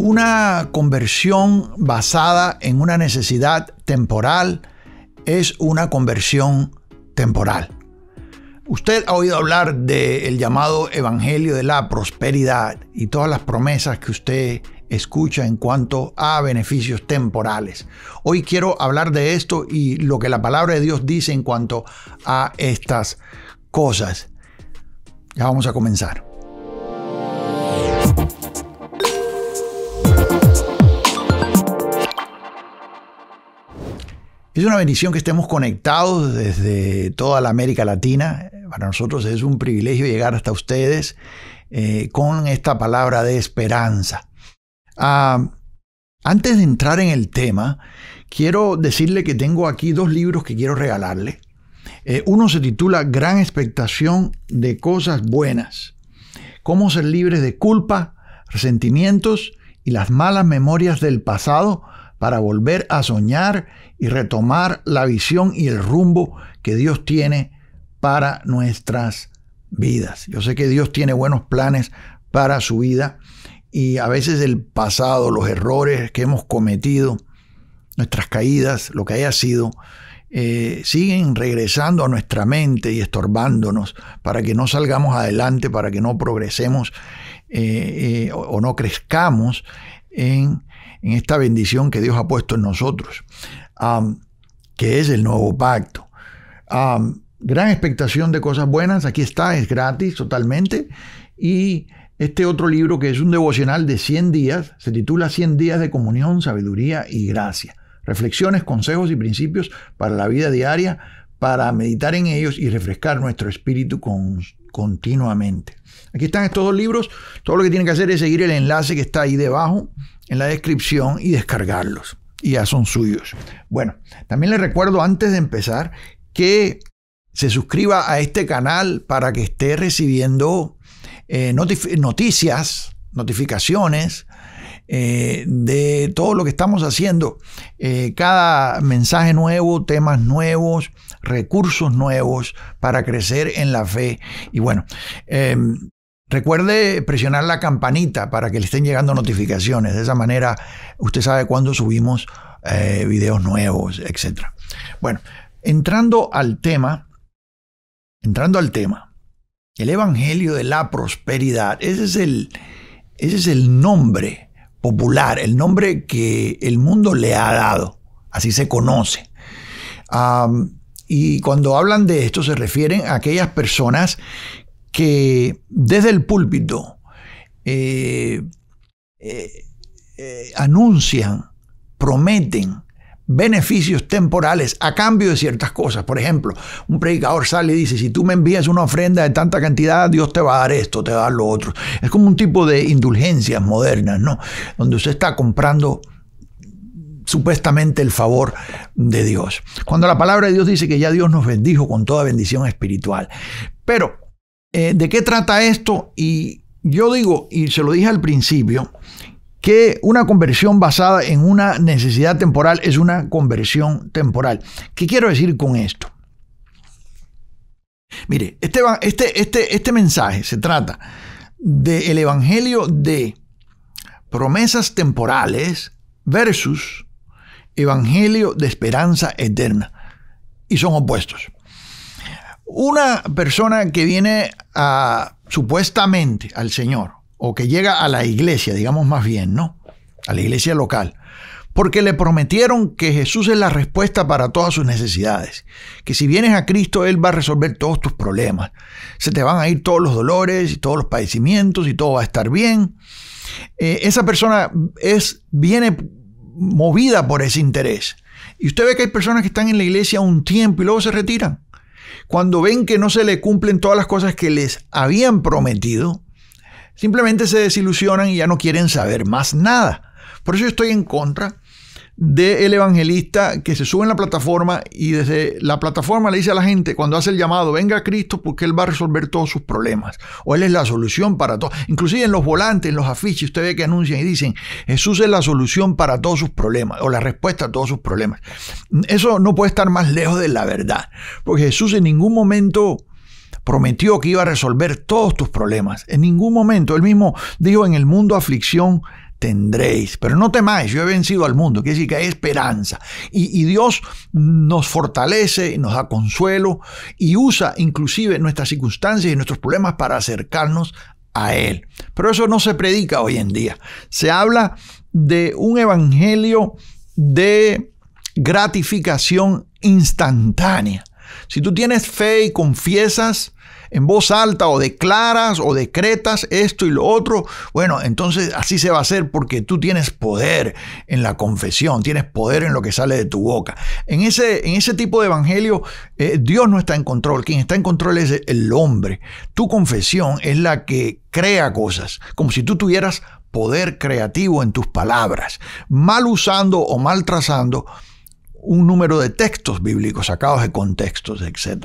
Una conversión basada en una necesidad temporal es una conversión temporal. Usted ha oído hablar del llamado Evangelio de la Prosperidad y todas las promesas que usted escucha en cuanto a beneficios temporales. Hoy quiero hablar de esto y lo que la palabra de Dios dice en cuanto a estas cosas. Ya vamos a comenzar. Es una bendición que estemos conectados desde toda la América Latina. Para nosotros es un privilegio llegar hasta ustedes eh, con esta palabra de esperanza. Ah, antes de entrar en el tema, quiero decirle que tengo aquí dos libros que quiero regalarle. Eh, uno se titula Gran expectación de cosas buenas. Cómo ser libres de culpa, resentimientos y las malas memorias del pasado para volver a soñar y retomar la visión y el rumbo que Dios tiene para nuestras vidas. Yo sé que Dios tiene buenos planes para su vida y a veces el pasado, los errores que hemos cometido, nuestras caídas, lo que haya sido, eh, siguen regresando a nuestra mente y estorbándonos para que no salgamos adelante, para que no progresemos eh, eh, o no crezcamos en en esta bendición que Dios ha puesto en nosotros, que es el nuevo pacto. gran expectación de cosas buenas, aquí está, es gratis totalmente. Y este otro libro que es un devocional de 100 días, se titula 100 días de comunión, sabiduría y gracia. Reflexiones, consejos y principios para la vida diaria, para meditar en ellos y refrescar nuestro espíritu continuamente. Aquí están estos dos libros. Todo lo que tienen que hacer es seguir el enlace que está ahí debajo en la descripción y descargarlos. Y ya son suyos. Bueno, también les recuerdo antes de empezar que se suscriba a este canal para que esté recibiendo eh, noticias, notificaciones eh, de todo lo que estamos haciendo. Eh, cada mensaje nuevo, temas nuevos, recursos nuevos para crecer en la fe. Y bueno, em, Recuerde presionar la campanita para que le estén llegando notificaciones. De esa manera usted sabe cuándo subimos eh, videos nuevos, etc. Bueno, entrando al tema, entrando al tema, el Evangelio de la Prosperidad, ese es el, ese es el nombre popular, el nombre que el mundo le ha dado, así se conoce. y cuando hablan de esto se refieren a aquellas personas que desde el púlpito eh, eh, eh, anuncian, prometen beneficios temporales a cambio de ciertas cosas. Por ejemplo, un predicador sale y dice, si tú me envías una ofrenda de tanta cantidad, Dios te va a dar esto, te va a dar lo otro. Es como un tipo de indulgencias modernas, ¿no? Donde usted está comprando supuestamente el favor de Dios. Cuando la palabra de Dios dice que ya Dios nos bendijo con toda bendición espiritual. Pero eh, ¿de qué trata esto? Y yo digo, y se lo dije al principio, que una conversión basada en una necesidad temporal es una conversión temporal. ¿Qué quiero decir con esto? Mire, este, este, este, este mensaje se trata del Evangelio de promesas temporales versus Evangelio de esperanza eterna. Y son opuestos. Una persona que viene supuestamente al Señor, o que llega a la iglesia, digamos más bien, ¿no? A la iglesia local, porque le prometieron que Jesús es la respuesta para todas sus necesidades, que si vienes a Cristo Él va a resolver todos tus problemas, se te van a ir todos los dolores y todos los padecimientos y todo va a estar bien. Eh, esa persona es, viene movida por ese interés. Y usted ve que hay personas que están en la iglesia un tiempo y luego se retiran. Cuando ven que no se le cumplen todas las cosas que les habían prometido, simplemente se desilusionan y ya no quieren saber más nada. Por eso estoy en contra de el evangelista que se sube en la plataforma y desde la plataforma le dice a la gente cuando hace el llamado, venga a Cristo porque Él va a resolver todos sus problemas o Él es la solución para todo. Inclusive en los volantes, en los afiches, usted ve que anuncian y dicen, Jesús es la solución para todos sus problemas o la respuesta a todos sus problemas. Eso no puede estar más lejos de la verdad, porque Jesús en ningún momento prometió que iba a resolver todos tus problemas. En ningún momento, Él mismo dijo, en el mundo aflicción tendréis. Pero no temáis, yo he vencido al mundo. Quiere decir que hay esperanza. Y, Dios nos fortalece, nos da consuelo y usa inclusive nuestras circunstancias y nuestros problemas para acercarnos a Él. Pero eso no se predica hoy en día. Se habla de un evangelio de gratificación instantánea. Si tú tienes fe y confiesas en voz alta o declaras o decretas esto y lo otro, bueno, entonces así se va a hacer porque tú tienes poder en la confesión, tienes poder en lo que sale de tu boca. En ese, tipo de evangelio, eh, Dios no está en control, quien está en control es el hombre. Tu confesión es la que crea cosas, como si tú tuvieras poder creativo en tus palabras, mal usando o mal trazando un número de textos bíblicos sacados de contextos, etc.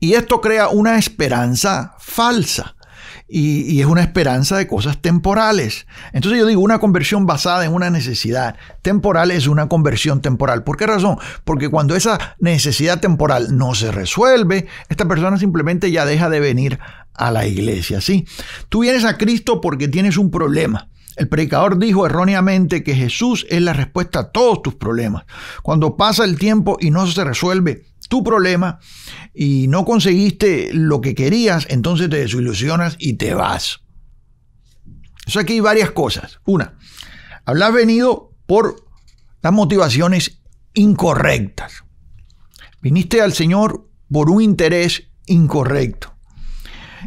Y esto crea una esperanza falsa. Y, es una esperanza de cosas temporales. Entonces yo digo, una conversión basada en una necesidad temporal es una conversión temporal. ¿Por qué razón? Porque cuando esa necesidad temporal no se resuelve, esta persona simplemente ya deja de venir a la iglesia. ¿sí? Tú vienes a Cristo porque tienes un problema. El predicador dijo erróneamente que Jesús es la respuesta a todos tus problemas. Cuando pasa el tiempo y no se resuelve tu problema y no conseguiste lo que querías, entonces te desilusionas y te vas. eso aquí hay varias cosas. Una, hablas venido por las motivaciones incorrectas. Viniste al Señor por un interés incorrecto.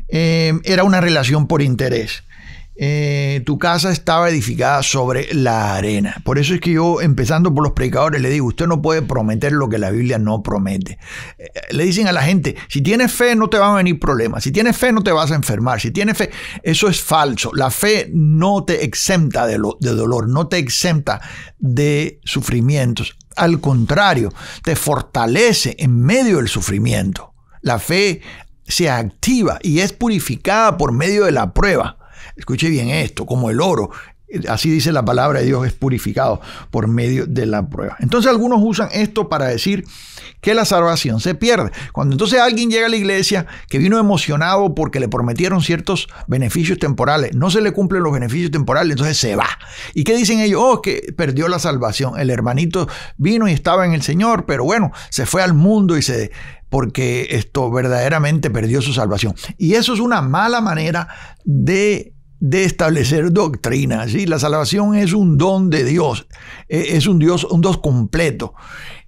Eh, era una relación por interés. Eh, tu casa estaba edificada sobre la arena. Por eso es que yo, empezando por los predicadores, le digo, usted no puede prometer lo que la Biblia no promete. Eh, eh, le dicen a la gente, si tienes fe no te van a venir problemas, si tienes fe no te vas a enfermar, si tienes fe, eso es falso. La fe no te exenta de, de dolor, no te exenta de sufrimientos. Al contrario, te fortalece en medio del sufrimiento. La fe se activa y es purificada por medio de la prueba escuche bien esto, como el oro. Eh, así dice la palabra de Dios, es purificado por medio de la prueba. Entonces algunos usan esto para decir que la salvación se pierde. Cuando entonces alguien llega a la iglesia que vino emocionado porque le prometieron ciertos beneficios temporales, no se le cumplen los beneficios temporales, entonces se va. ¿Y qué dicen ellos? Oh, que perdió la salvación. El hermanito vino y estaba en el Señor, pero bueno, se fue al mundo y se porque esto verdaderamente perdió su salvación. Y eso es una mala manera de de establecer doctrina La salvación es un don de Dios, e, es un Dios, un Dios completo.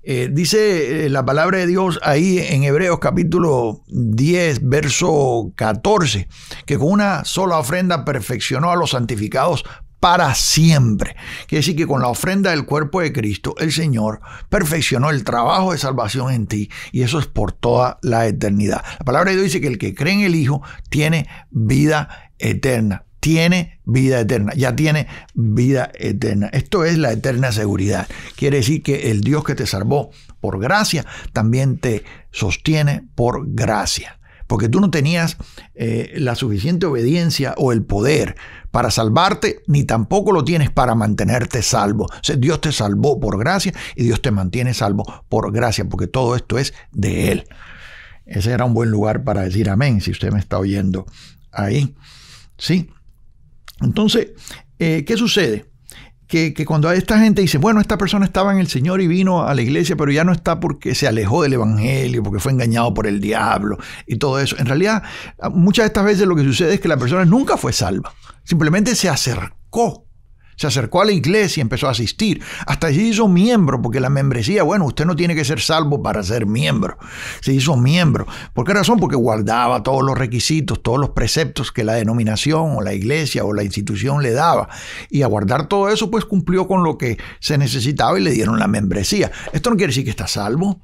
Eh, dice eh, la palabra de Dios ahí en Hebreos capítulo 10, verso 14, que con una sola ofrenda perfeccionó a los santificados para siempre. Quiere decir que con la ofrenda del cuerpo de Cristo, el Señor perfeccionó el trabajo de salvación en ti y eso es por toda la eternidad. La palabra de Dios dice que el que cree en el Hijo tiene vida eterna tiene vida eterna, ya tiene vida eterna. Esto es la eterna seguridad. Quiere decir que el Dios que te salvó por gracia también te sostiene por gracia. Porque tú no tenías eh, la suficiente obediencia o el poder para salvarte, ni tampoco lo tienes para mantenerte salvo. Dios te salvó por gracia y Dios te mantiene salvo por gracia, porque todo esto es de Él. Ese era un buen lugar para decir amén, si usted me está oyendo ahí. Sí. Entonces, eh, ¿qué sucede? Que, que, cuando esta gente dice, bueno, esta persona estaba en el Señor y vino a la iglesia, pero ya no está porque se alejó del Evangelio, porque fue engañado por el diablo y todo eso. En realidad, muchas de estas veces lo que sucede es que la persona nunca fue salva, simplemente se acercó se acercó a la iglesia y empezó a asistir. Hasta se hizo miembro, porque la membresía, bueno, usted no tiene que ser salvo para ser miembro. Se hizo miembro. ¿Por qué razón? Porque guardaba todos los requisitos, todos los preceptos que la denominación o la iglesia o la institución le daba. Y a guardar todo eso, pues cumplió con lo que se necesitaba y le dieron la membresía. Esto no quiere decir que está salvo.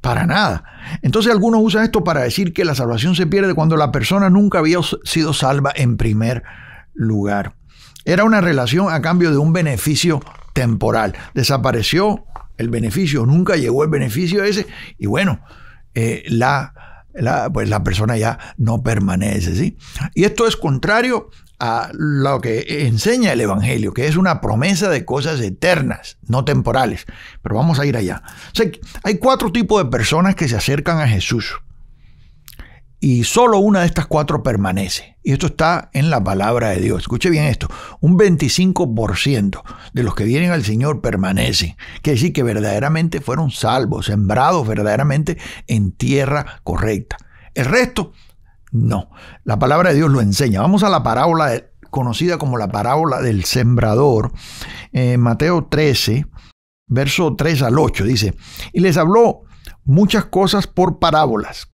Para nada. Entonces algunos usan esto para decir que la salvación se pierde cuando la persona nunca había sido salva en primer lugar. Era una relación a cambio de un beneficio temporal. Desapareció el beneficio, nunca llegó el beneficio ese y bueno, eh, la, pues la persona ya no permanece. ¿sí? Y esto es contrario a lo que enseña el Evangelio, que es una promesa de cosas eternas, no temporales. Pero vamos a ir allá. hay cuatro tipos de personas que se acercan a Jesús y solo una de estas cuatro permanece. Y esto está en la palabra de Dios. Escuche bien esto, un 25% de los que vienen al Señor permanecen. Quiere decir que verdaderamente fueron salvos, sembrados verdaderamente en tierra correcta. El resto, no. La palabra de Dios lo enseña. Vamos a la parábola conocida como la parábola del sembrador. Eh, Mateo 13, verso 3 al 8, dice, y les habló muchas cosas por parábolas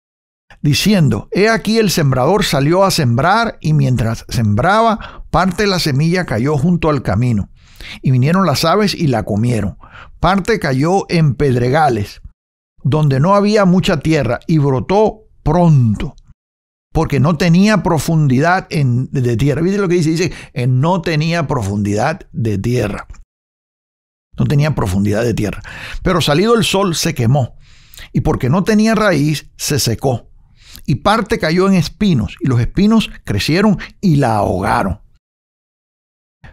diciendo, He aquí el sembrador salió a sembrar y mientras sembraba, parte de la semilla cayó junto al camino, y vinieron las aves y la comieron. Parte cayó en pedregales, donde no había mucha tierra, y brotó pronto, porque no tenía profundidad de tierra. ¿Viste lo que dice? Dice, no tenía profundidad de tierra. No tenía profundidad de tierra. Pero salido el sol se quemó, y porque no tenía raíz, se secó y parte cayó en espinos, y los espinos crecieron y la ahogaron.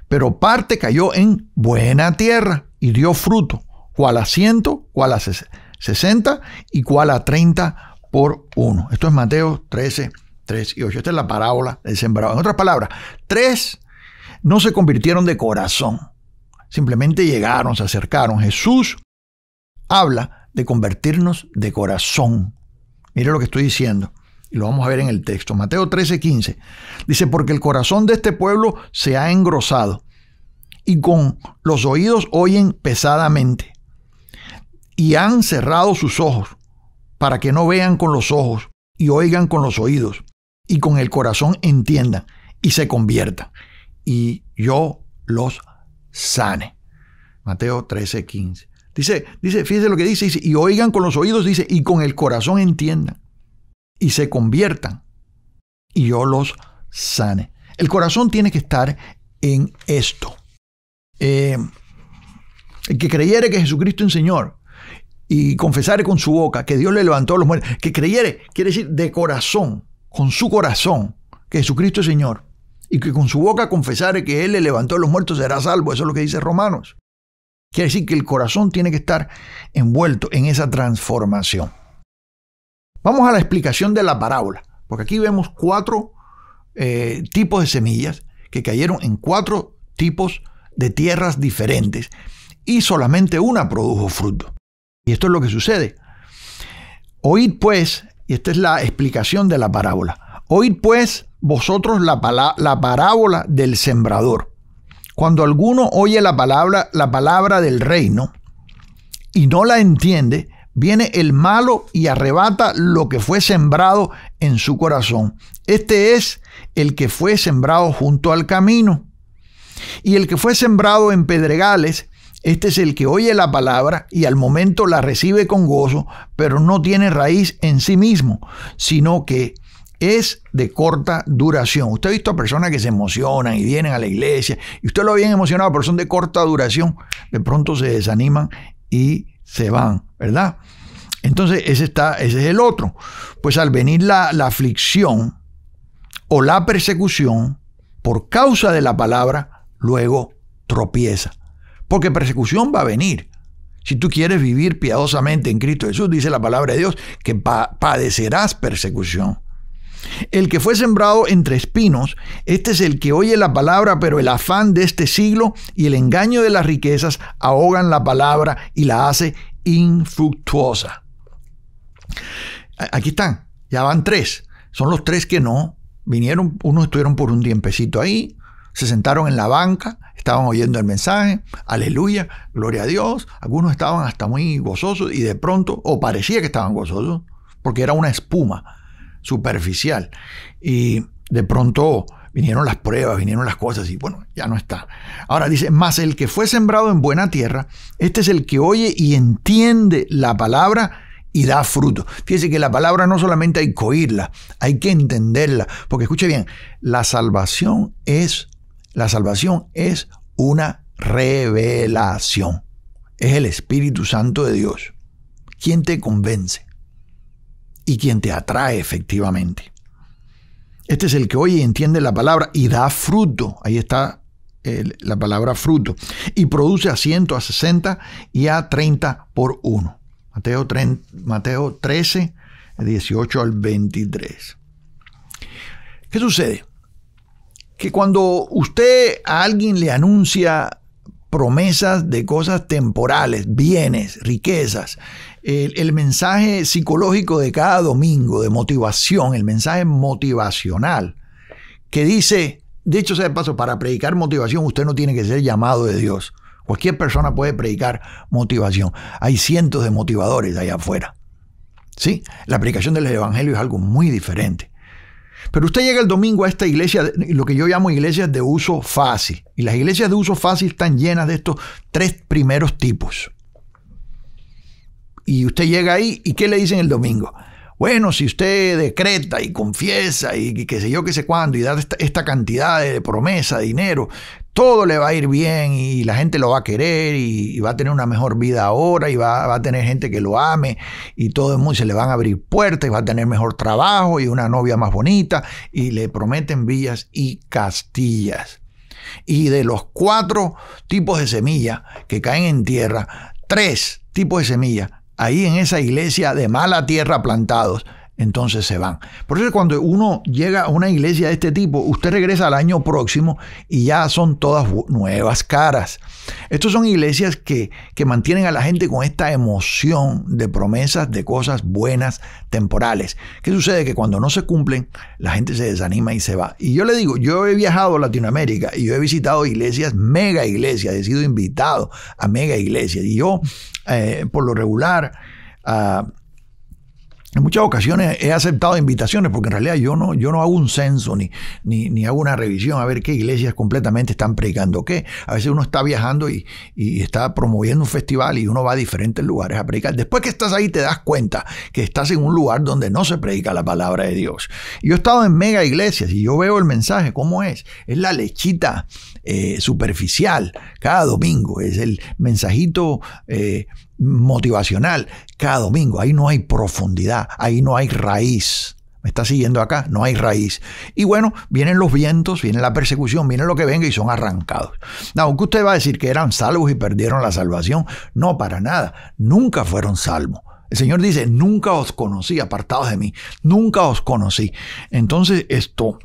Pero parte cayó en buena tierra y dio fruto, cual a ciento, cual a sesenta y cual a treinta por uno. Esto es Mateo 13, 3 y 8. Esta es la parábola del sembrado. En otras palabras, tres no se convirtieron de corazón. Simplemente llegaron, se acercaron. Jesús habla de convertirnos de corazón Mire lo que estoy diciendo. Y lo vamos a ver en el texto. Mateo 13, 15. Dice, porque el corazón de este pueblo se ha engrosado y con los oídos oyen pesadamente. Y han cerrado sus ojos para que no vean con los ojos y oigan con los oídos y con el corazón entiendan y se conviertan. Y yo los sane. Mateo 13, Dice, dice, fíjese lo que dice, y oigan con los oídos, dice, y con el corazón entiendan, y se conviertan, y yo los sane. El corazón tiene que estar en esto. Eh, el que creyere que Jesucristo es Señor y confesare con su boca que Dios le levantó a los muertos, que creyere, quiere decir de corazón, con su corazón, que Jesucristo es Señor, y que con su boca confesare que Él le levantó a los muertos, será salvo. Eso es lo que dice Romanos. Quiere decir que el corazón tiene que estar envuelto en esa transformación. Vamos a la explicación de la parábola, porque aquí vemos cuatro eh, tipos de semillas que cayeron en cuatro tipos de tierras diferentes y solamente una produjo fruto. Y esto es lo que sucede. Oíd pues, y esta es la explicación de la parábola, oíd pues vosotros la parábola del sembrador. Cuando alguno oye la palabra, la palabra del reino y no la entiende, viene el malo y arrebata lo que fue sembrado en su corazón. Este es el que fue sembrado junto al camino. Y el que fue sembrado en pedregales, este es el que oye la palabra y al momento la recibe con gozo, pero no tiene raíz en sí mismo, sino que es de corta duración. Usted ha visto a personas que se emocionan y vienen a la iglesia, y usted lo bien emocionado, pero son de corta duración, de pronto se desaniman y se van, ¿verdad? Entonces, ese, está, ese es el otro. Pues al venir la, aflicción o la persecución por causa de la palabra, luego tropieza. Porque persecución va a venir. Si tú quieres vivir piadosamente en Cristo Jesús, dice la palabra de Dios, que padecerás persecución. El que fue sembrado entre espinos, este es el que oye la palabra, pero el afán de este siglo y el engaño de las riquezas ahogan la palabra y la hace infructuosa. Aquí están, ya van tres. Son los tres que no vinieron, unos estuvieron por un tiempecito ahí, se sentaron en la banca, estaban oyendo el mensaje, aleluya, gloria a Dios. Algunos estaban hasta muy gozosos y de pronto, o parecía que estaban gozosos, porque era una espuma superficial. Y de pronto vinieron las pruebas, vinieron las cosas y bueno, ya no está. Ahora dice, más el que fue sembrado en buena tierra, este es el que oye y entiende la palabra y da fruto. Fíjese que la palabra no solamente hay que oírla, hay que entenderla, porque escuche bien, la salvación es la salvación es una revelación. Es el Espíritu Santo de Dios. ¿Quién te convence? y quien te atrae efectivamente. Este es el que oye y entiende la palabra y da fruto. Ahí está la palabra fruto. Y produce a ciento, a sesenta y a 30 por 1. Mateo, Mateo 13, 18 al 23. ¿Qué sucede? Que cuando usted a alguien le anuncia promesas de cosas temporales, bienes, riquezas, el, mensaje psicológico de cada domingo, de motivación, el mensaje motivacional, que dice, de hecho, sea de paso, para predicar motivación usted no tiene que ser llamado de Dios. Cualquier persona puede predicar motivación. Hay cientos de motivadores allá afuera. ¿Sí? La predicación del Evangelio es algo muy diferente. Pero usted llega el domingo a esta iglesia, lo que yo llamo iglesias de uso fácil. Y las iglesias de uso fácil están llenas de estos tres primeros tipos y usted llega ahí y ¿qué le dicen el domingo? Bueno, si usted decreta y confiesa y, qué sé yo, qué sé cuándo, y da esta, cantidad de promesa, dinero, todo le va a ir bien y la gente lo va a querer y, va a tener una mejor vida ahora y va, a tener gente que lo ame y todo el mundo se le van a abrir puertas y va a tener mejor trabajo y una novia más bonita y le prometen villas y castillas. Y de los cuatro tipos de semillas que caen en tierra, tres tipos de semillas ahí en esa iglesia de mala tierra plantados, entonces se van. Por eso cuando uno llega a una iglesia de este tipo, usted regresa al año próximo y ya son todas nuevas caras. Estas son iglesias que, que mantienen a la gente con esta emoción de promesas de cosas buenas temporales. ¿Qué sucede? Que cuando no se cumplen, la gente se desanima y se va. Y yo le digo, yo he viajado a Latinoamérica y yo he visitado iglesias, mega iglesias, he sido invitado a mega iglesias. Y yo eh, por lo regular, ah, en muchas ocasiones he aceptado invitaciones porque en realidad yo no, yo no hago un censo ni, ni, hago una revisión a ver qué iglesias completamente están predicando qué. A veces uno está viajando y, está promoviendo un festival y uno va a diferentes lugares a predicar. Después que estás ahí te das cuenta que estás en un lugar donde no se predica la palabra de Dios. Yo he estado en mega iglesias y yo veo el mensaje, ¿cómo es? Es la lechita eh, superficial cada domingo, es el mensajito eh, motivacional cada domingo. Ahí no hay profundidad, ahí no hay raíz. ¿Me está siguiendo acá? No hay raíz. Y bueno, vienen los vientos, viene la persecución, viene lo que venga y son arrancados. Aunque usted va a decir que eran salvos y perdieron la salvación, no para nada. Nunca fueron salvos. El Señor dice, nunca os conocí, apartados de mí, nunca os conocí. Entonces, esto,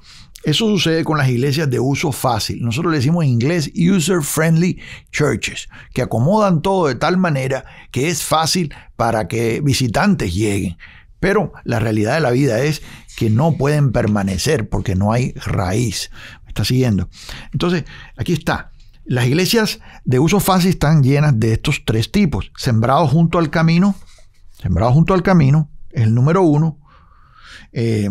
eso sucede con las iglesias de uso fácil. Nosotros le decimos en inglés user-friendly churches, que acomodan todo de tal manera que es fácil para que visitantes lleguen. Pero la realidad de la vida es que no pueden permanecer porque no hay raíz. ¿Me está siguiendo? Entonces, aquí está. Las iglesias de uso fácil están llenas de estos tres tipos. Sembrados junto al camino, sembrados junto al camino, el número uno. Eh,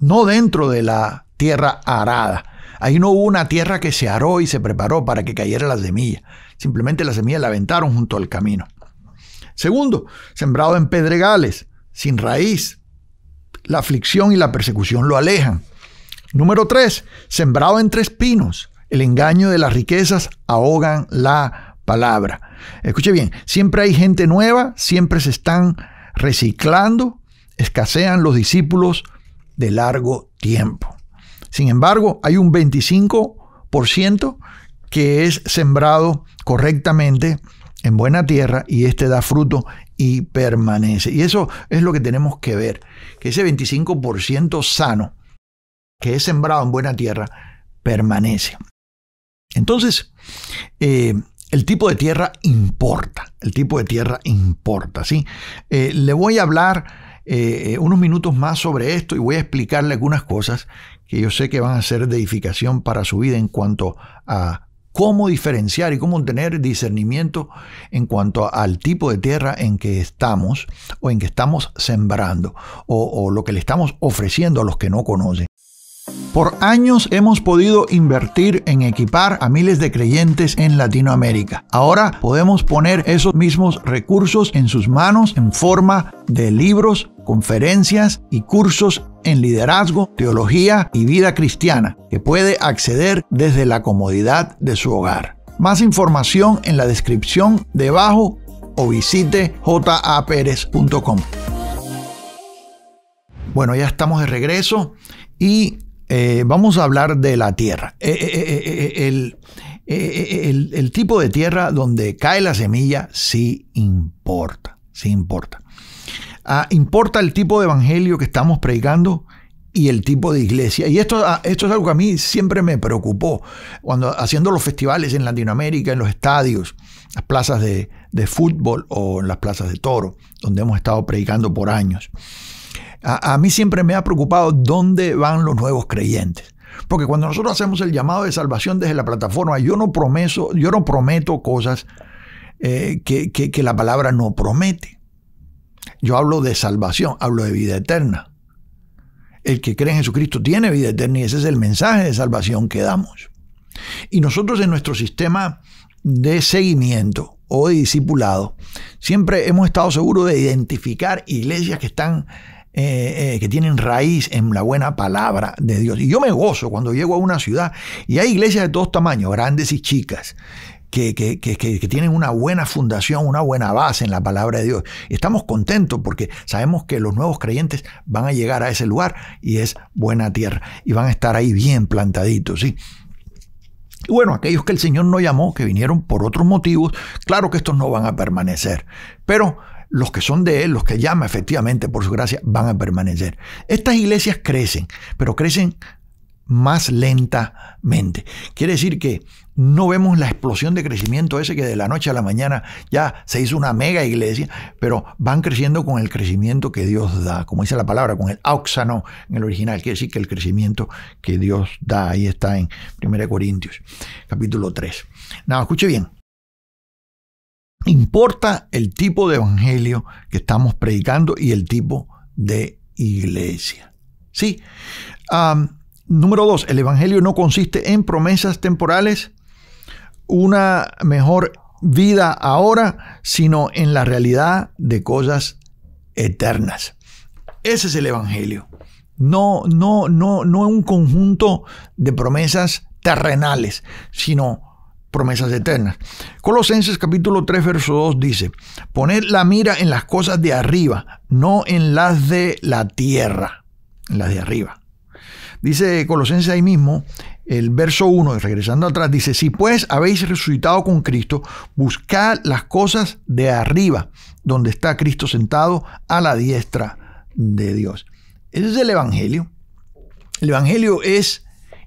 no dentro de la tierra arada. Ahí no hubo una tierra que se aró y se preparó para que cayera la semilla. Simplemente la semilla la aventaron junto al camino. Segundo, sembrado en pedregales, sin raíz. La aflicción y la persecución lo alejan. Número tres, sembrado entre pinos, El engaño de las riquezas ahogan la palabra. Escuche bien, siempre hay gente nueva, siempre se están reciclando, escasean los discípulos de largo tiempo. Sin embargo, hay un 25% que es sembrado correctamente en buena tierra y este da fruto y permanece. Y eso es lo que tenemos que ver, que ese 25% sano que es sembrado en buena tierra permanece. Entonces, eh, el tipo de tierra importa, el tipo de tierra importa, ¿sí? Eh, le voy a hablar eh, eh, unos minutos más sobre esto y voy a explicarle algunas cosas que yo sé que van a ser de edificación para su vida en cuanto a cómo diferenciar y cómo tener discernimiento en cuanto al tipo de tierra en que estamos o en que estamos sembrando o, o lo que le estamos ofreciendo a los que no conocen. Por años hemos podido invertir en equipar a miles de creyentes en Latinoamérica. Ahora podemos poner esos mismos recursos en sus manos en forma de libros, conferencias y cursos en liderazgo, teología y vida cristiana que puede acceder desde la comodidad de su hogar. Más información en la descripción debajo o visite japeres.com Bueno, ya estamos de regreso y eh, vamos a hablar de la tierra. el, el tipo de tierra donde cae la semilla sí importa, sí importa. Ah, importa el tipo de evangelio que estamos predicando y el tipo de iglesia. Y esto, ah, esto es algo que a mí siempre me preocupó. Cuando haciendo los festivales en Latinoamérica, en los estadios, las plazas de, fútbol o en las plazas de toro, donde hemos estado predicando por años. A, mí siempre me ha preocupado dónde van los nuevos creyentes. Porque cuando nosotros hacemos el llamado de salvación desde la plataforma, yo no, promeso, yo no prometo cosas eh, que la palabra no promete. Yo hablo de salvación, hablo de vida eterna. El que cree en Jesucristo tiene vida eterna y ese es el mensaje de salvación que damos. Y nosotros en nuestro sistema de seguimiento o de discipulado, siempre hemos estado seguros de identificar iglesias que están eh, eh, que tienen raíz en la buena palabra de Dios. Y yo me gozo cuando llego a una ciudad y hay iglesias de todos tamaños, grandes y chicas, que, tienen una buena fundación, una buena base en la palabra de Dios. Estamos contentos porque sabemos que los nuevos creyentes van a llegar a ese lugar y es buena tierra y van a estar ahí bien plantaditos, ¿sí? Y bueno, aquellos que el Señor no llamó, que vinieron por otros motivos, claro que estos no van a permanecer, pero los que son de Él, los que llama efectivamente por su gracia, van a permanecer. Estas iglesias crecen, pero crecen más lentamente. Quiere decir que no vemos la explosión de crecimiento ese que de la noche a la mañana ya se hizo una mega iglesia, pero van creciendo con el crecimiento que Dios da, como dice la palabra, con el auxano en el original, quiere decir que el crecimiento que Dios da, ahí está en 1 Corintios capítulo 3. Nada, escuche bien, importa el tipo de evangelio que estamos predicando y el tipo de iglesia. Sí, Número dos, el Evangelio no consiste en promesas temporales, una mejor vida ahora, sino en la realidad de cosas eternas. Ese es el Evangelio. No, no, no, no es un conjunto de promesas terrenales, sino promesas eternas. Colosenses capítulo 3, verso 2 dice, poned la mira en las cosas de arriba, no en las de la tierra, en las de arriba. Dice Colosenses ahí mismo, el verso 1, regresando atrás, dice, si pues habéis resucitado con Cristo, buscad las cosas de arriba, donde está Cristo sentado a la diestra de Dios. Ese es el Evangelio. El Evangelio es,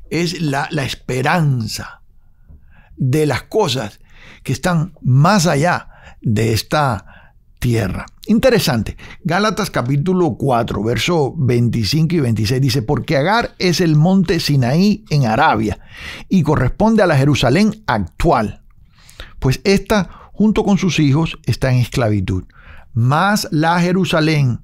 es la esperanza de las cosas que están más allá de esta tierra. Interesante. Gálatas capítulo 4, verso 25 y 26 dice, porque Agar es el monte Sinaí en Arabia y corresponde a la Jerusalén actual, pues ésta junto con sus hijos está en esclavitud, más la Jerusalén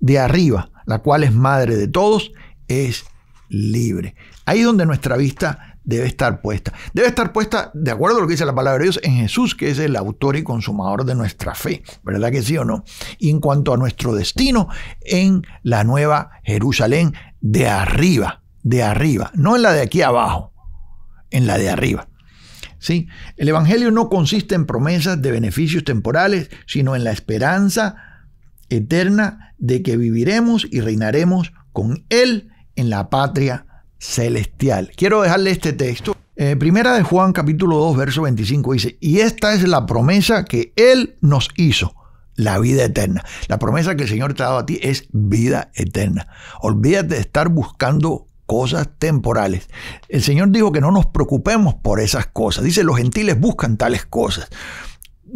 de arriba, la cual es madre de todos, es libre. Ahí es donde nuestra vista debe estar puesta. Debe estar puesta, de acuerdo a lo que dice la palabra de Dios, en Jesús, que es el autor y consumador de nuestra fe, ¿verdad que sí o no? Y en cuanto a nuestro destino, en la nueva Jerusalén, de arriba, de arriba, no en la de aquí abajo, en la de arriba. ¿Sí? El Evangelio no consiste en promesas de beneficios temporales, sino en la esperanza eterna de que viviremos y reinaremos con Él en la patria celestial. Quiero dejarle este texto. Eh, primera de Juan capítulo 2, verso 25 dice, y esta es la promesa que Él nos hizo, la vida eterna. La promesa que el Señor te ha dado a ti es vida eterna. Olvídate de estar buscando cosas temporales. El Señor dijo que no nos preocupemos por esas cosas. Dice, los gentiles buscan tales cosas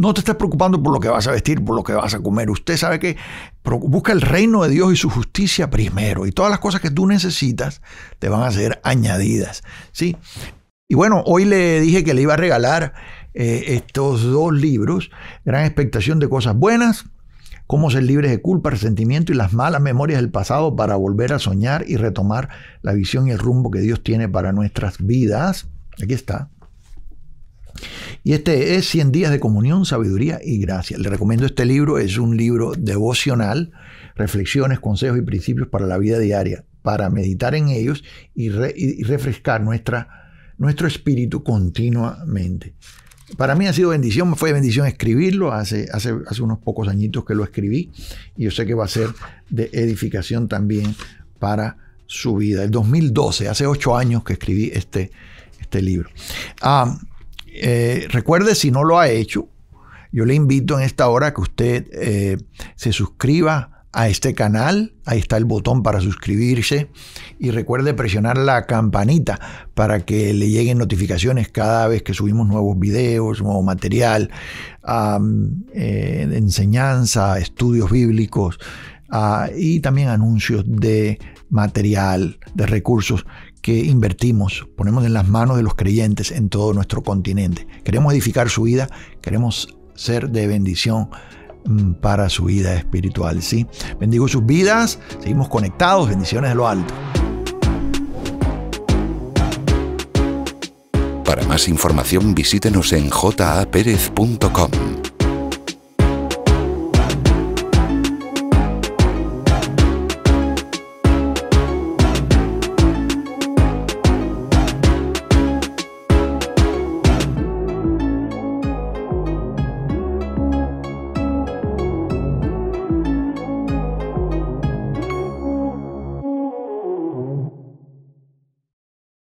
no te estés preocupando por lo que vas a vestir, por lo que vas a comer. Usted sabe que busca el reino de Dios y su justicia primero. Y todas las cosas que tú necesitas te van a ser añadidas. ¿sí? Y bueno, hoy le dije que le iba a regalar eh, estos dos libros. Gran expectación de cosas buenas. Cómo ser libres de culpa, resentimiento y las malas memorias del pasado para volver a soñar y retomar la visión y el rumbo que Dios tiene para nuestras vidas. Aquí está. Y este es 100 días de comunión, sabiduría y gracia. Le recomiendo este libro, es un libro devocional, reflexiones, consejos y principios para la vida diaria, para meditar en ellos y, refrescar nuestra, nuestro espíritu continuamente. Para mí ha sido bendición, me fue bendición escribirlo, hace, hace, hace unos pocos añitos que lo escribí y yo sé que va a ser de edificación también para su vida. El 2012, hace ocho años que escribí este, este libro. Ah, eh, recuerde, si no lo ha hecho, yo le invito en esta hora que usted eh, se suscriba a este canal. Ahí está el botón para suscribirse. Y recuerde presionar la campanita para que le lleguen notificaciones cada vez que subimos nuevos videos, nuevo material, eh, enseñanza, estudios bíblicos, Ah, y también anuncios de material, de recursos que invertimos, ponemos en las manos de los creyentes en todo nuestro continente. Queremos edificar su vida, queremos ser de bendición mm, para su vida espiritual. ¿sí? Bendigo sus vidas, seguimos conectados, bendiciones de lo alto. Para más información visítenos en japerez.com.